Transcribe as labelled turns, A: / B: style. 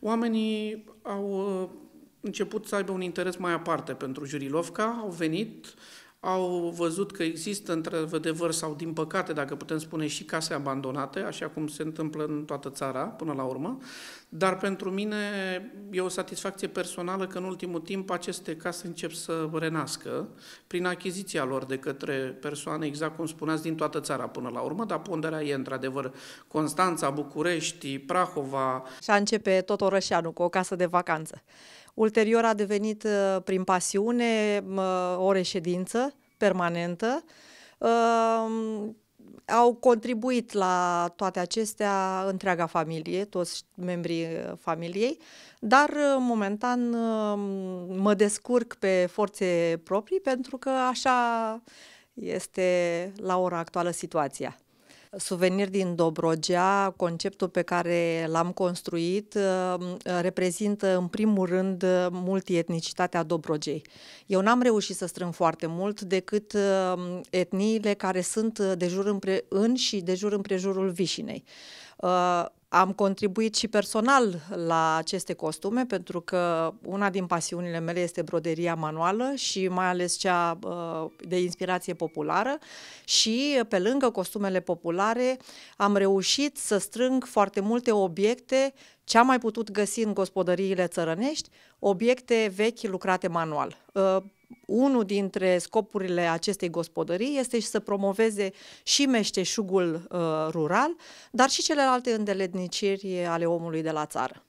A: Oamenii au uh, început să aibă un interes mai aparte pentru Jurilovca, au venit, au văzut că există, într-adevăr, sau din păcate, dacă putem spune, și case abandonate, așa cum se întâmplă în toată țara, până la urmă, dar pentru mine e o satisfacție personală că în ultimul timp aceste case încep să renască prin achiziția lor de către persoane, exact cum spuneați, din toată țara până la urmă, dar ponderea e, într-adevăr, Constanța, București, Prahova. Și a
B: începe tot orășeanul cu o casă de vacanță. Ulterior a devenit uh, prin pasiune o reședință permanentă. Um, au contribuit la toate acestea întreaga familie, toți membrii uh, familiei, dar uh, momentan um, mă descurc pe forțe proprii pentru că așa este la ora actuală situația. Suvenir din Dobrogea, conceptul pe care l-am construit, uh, uh, reprezintă în primul rând multietnicitatea Dobrogei. Eu n-am reușit să strâng foarte mult decât uh, etniile care sunt de jur împre- în și de jur împrejurul Vișinei. Am contribuit și personal la aceste costume pentru că una din pasiunile mele este broderia manuală și mai ales cea uh, de inspirație populară și pe lângă costumele populare am reușit să strâng foarte multe obiecte ce-am mai putut găsi în gospodăriile țărănești? Obiecte vechi lucrate manual. Uh, unul dintre scopurile acestei gospodării este și să promoveze și meșteșugul uh, rural, dar și celelalte îndeletniciri ale omului de la țară.